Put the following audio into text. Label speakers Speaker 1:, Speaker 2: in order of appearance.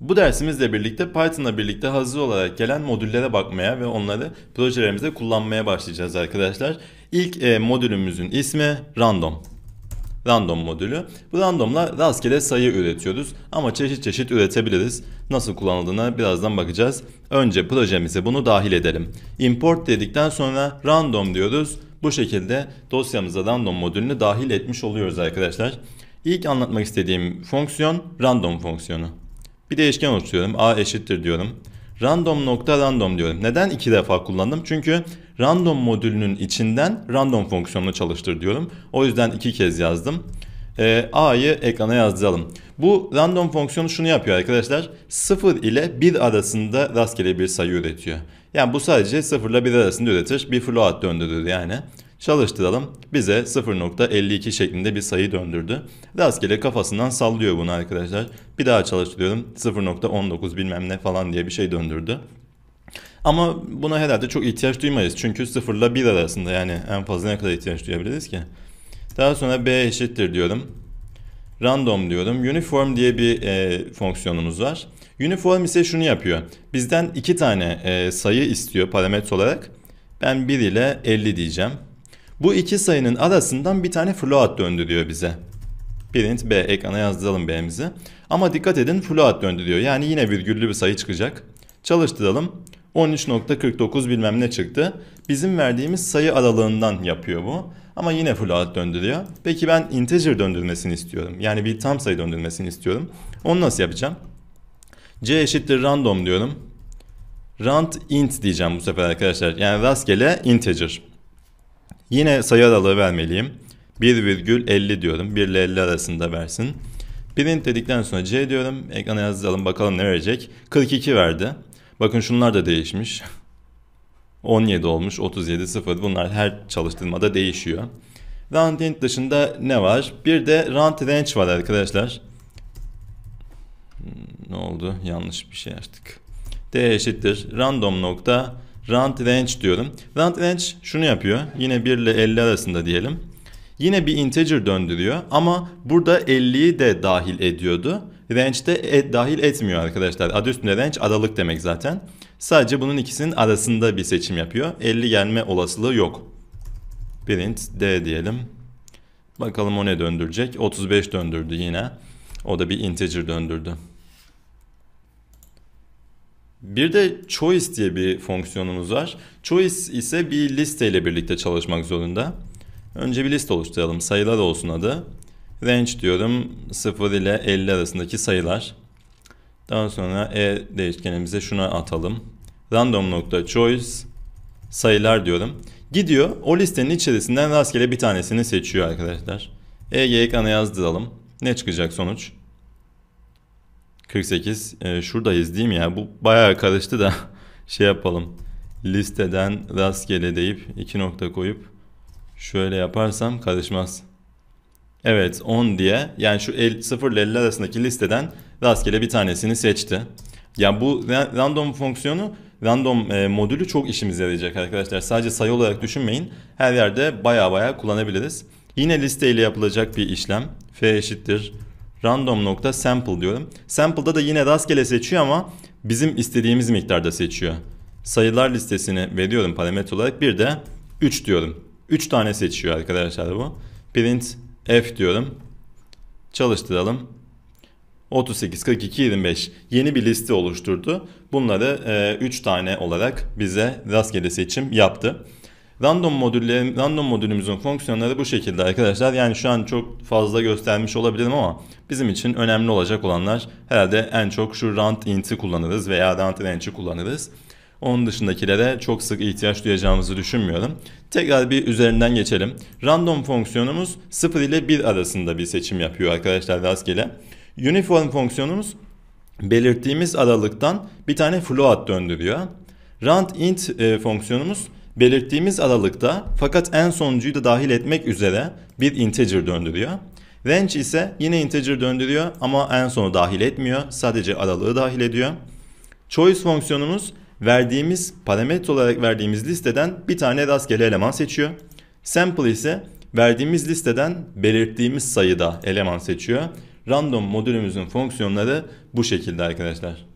Speaker 1: Bu dersimizle birlikte Python'la birlikte hazır olarak gelen modüllere bakmaya ve onları projelerimizde kullanmaya başlayacağız arkadaşlar. İlk e, modülümüzün ismi random. Random modülü. Bu randomla rastgele sayı üretiyoruz ama çeşit çeşit üretebiliriz. Nasıl kullanıldığına birazdan bakacağız. Önce projemize bunu dahil edelim. Import dedikten sonra random diyoruz. Bu şekilde dosyamıza random modülünü dahil etmiş oluyoruz arkadaşlar. İlk anlatmak istediğim fonksiyon random fonksiyonu. Bir değişken oluşturuyorum. A eşittir diyorum. Random nokta random diyorum. Neden iki defa kullandım? Çünkü random modülünün içinden random fonksiyonunu çalıştır diyorum. O yüzden iki kez yazdım. E, A'yı ekrana yazdıralım. Bu random fonksiyonu şunu yapıyor arkadaşlar. 0 ile 1 arasında rastgele bir sayı üretiyor. Yani bu sadece 0 ile 1 arasında üretir. Bir float döndürür yani. Çalıştıralım. Bize 0.52 şeklinde bir sayı döndürdü. Rastgele kafasından sallıyor bunu arkadaşlar. Bir daha çalıştırıyorum. 0.19 bilmem ne falan diye bir şey döndürdü. Ama buna herhalde çok ihtiyaç duymayız. Çünkü 0 ile 1 arasında yani en fazla ne kadar ihtiyaç duyabiliriz ki? Daha sonra B eşittir diyorum. Random diyorum. Uniform diye bir e, fonksiyonumuz var. Uniform ise şunu yapıyor. Bizden iki tane e, sayı istiyor parametre olarak. Ben 1 ile 50 diyeceğim. Bu iki sayının arasından bir tane float döndü diyor bize. Print B ekrana yazdıralım B'mizi. Ama dikkat edin float döndü diyor. Yani yine virgüllü bir sayı çıkacak. Çalıştıralım. 13.49 bilmem ne çıktı. Bizim verdiğimiz sayı aralığından yapıyor bu. Ama yine float döndürüyor. Peki ben integer döndürmesini istiyorum. Yani bir tam sayı döndürmesini istiyorum. Onu nasıl yapacağım? C eşittir random diyorum. Rand int diyeceğim bu sefer arkadaşlar. Yani rastgele integer. Yine sayı aralığı vermeliyim. 1,50 diyorum. 1 ile 50 arasında versin. Print dedikten sonra C diyorum. Ekrana yazalım bakalım ne verecek. 42 verdi. Bakın şunlar da değişmiş. 17 olmuş, 37, 0. Bunlar her çalıştırmada değişiyor. Round int dışında ne var? Bir de round range var arkadaşlar. Hmm, ne oldu? Yanlış bir şey açtık. D eşittir random nokta Rant range diyorum. Rant range şunu yapıyor. Yine 1 ile 50 arasında diyelim. Yine bir integer döndürüyor ama burada 50'yi de dahil ediyordu. Range de et, dahil etmiyor arkadaşlar. Adı üstünde range aralık demek zaten. Sadece bunun ikisinin arasında bir seçim yapıyor. 50 gelme olasılığı yok. Print D diyelim. Bakalım o ne döndürecek. 35 döndürdü yine. O da bir integer döndürdü. Bir de choice diye bir fonksiyonumuz var. Choice ise bir listeyle birlikte çalışmak zorunda. Önce bir liste oluşturalım. Sayılar olsun adı. Range diyorum 0 ile 50 arasındaki sayılar. Daha sonra e değişkenimize şuna atalım. Random nokta choice sayılar diyorum. Gidiyor o listenin içerisinden rastgele bir tanesini seçiyor arkadaşlar. EG ekrana yazdıralım. Ne çıkacak sonuç? 48 e, ee, şuradayız değil mi ya? Bu bayağı karıştı da şey yapalım. Listeden rastgele deyip iki nokta koyup şöyle yaparsam karışmaz. Evet 10 diye yani şu el, 0 ile 50 arasındaki listeden rastgele bir tanesini seçti. Yani bu random fonksiyonu random e, modülü çok işimize yarayacak arkadaşlar. Sadece sayı olarak düşünmeyin. Her yerde baya baya kullanabiliriz. Yine listeyle yapılacak bir işlem. F eşittir random.sample diyorum. Sample'da da yine rastgele seçiyor ama bizim istediğimiz miktarda seçiyor. Sayılar listesini veriyorum parametre olarak. Bir de 3 diyorum. 3 tane seçiyor arkadaşlar bu. Print f diyorum. Çalıştıralım. 38, 42, 25 yeni bir liste oluşturdu. Bunları e, tane olarak bize rastgele seçim yaptı. Random modüllerim, random modülümüzün fonksiyonları bu şekilde arkadaşlar. Yani şu an çok fazla göstermiş olabilirim ama bizim için önemli olacak olanlar herhalde en çok şu rand int'i kullanırız veya rand range'i kullanırız. Onun dışındakilere çok sık ihtiyaç duyacağımızı düşünmüyorum. Tekrar bir üzerinden geçelim. Random fonksiyonumuz 0 ile 1 arasında bir seçim yapıyor arkadaşlar rastgele. Uniform fonksiyonumuz belirttiğimiz aralıktan bir tane float döndürüyor. Rand int e, fonksiyonumuz Belirttiğimiz aralıkta fakat en sonuncuyu da dahil etmek üzere bir integer döndürüyor. Range ise yine integer döndürüyor ama en sonu dahil etmiyor. Sadece aralığı dahil ediyor. Choice fonksiyonumuz verdiğimiz parametre olarak verdiğimiz listeden bir tane rastgele eleman seçiyor. Sample ise verdiğimiz listeden belirttiğimiz sayıda eleman seçiyor. Random modülümüzün fonksiyonları bu şekilde arkadaşlar.